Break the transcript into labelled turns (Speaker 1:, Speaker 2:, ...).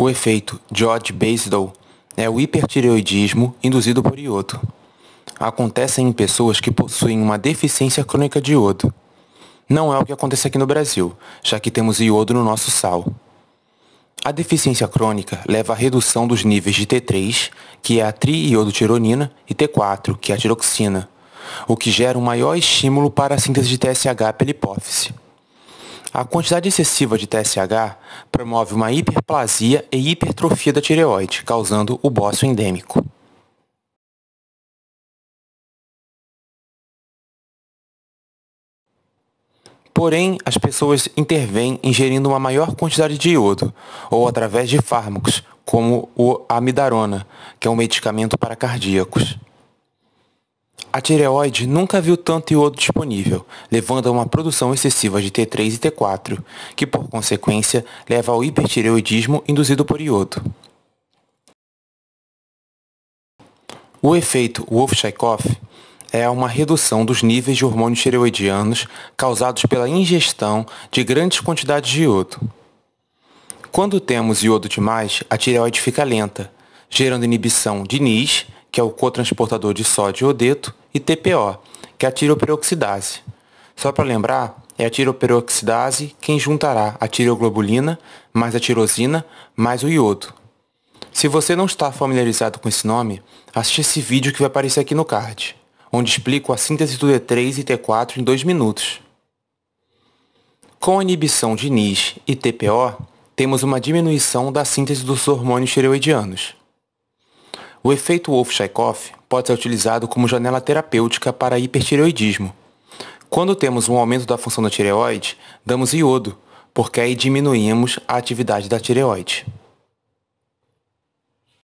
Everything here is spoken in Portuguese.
Speaker 1: O efeito George Basedow é né, o hipertireoidismo induzido por iodo. Acontece em pessoas que possuem uma deficiência crônica de iodo. Não é o que acontece aqui no Brasil, já que temos iodo no nosso sal. A deficiência crônica leva à redução dos níveis de T3, que é a triiodotironina, e T4, que é a tiroxina, o que gera um maior estímulo para a síntese de TSH pela hipófise. A quantidade excessiva de TSH promove uma hiperplasia e hipertrofia da tireoide, causando o bócio endêmico. Porém, as pessoas intervêm ingerindo uma maior quantidade de iodo, ou através de fármacos, como o amidarona, que é um medicamento para cardíacos. A tireoide nunca viu tanto iodo disponível, levando a uma produção excessiva de T3 e T4, que por consequência leva ao hipertireoidismo induzido por iodo. O efeito Wolff-Chaikoff é uma redução dos níveis de hormônios tireoidianos causados pela ingestão de grandes quantidades de iodo. Quando temos iodo demais, a tireoide fica lenta, gerando inibição de NIS, que é o cotransportador de sódio e odeto, e TPO, que é a tiroperoxidase. Só para lembrar, é a tiroperoxidase quem juntará a tiroglobulina mais a tirosina mais o iodo. Se você não está familiarizado com esse nome, assista esse vídeo que vai aparecer aqui no card, onde explico a síntese do T3 e T4 em 2 minutos. Com a inibição de NIS e TPO, temos uma diminuição da síntese dos hormônios tireoidianos. O efeito Wolff-Chaikoff pode ser utilizado como janela terapêutica para hipertireoidismo. Quando temos um aumento da função da tireoide, damos iodo, porque aí diminuímos a atividade da tireoide.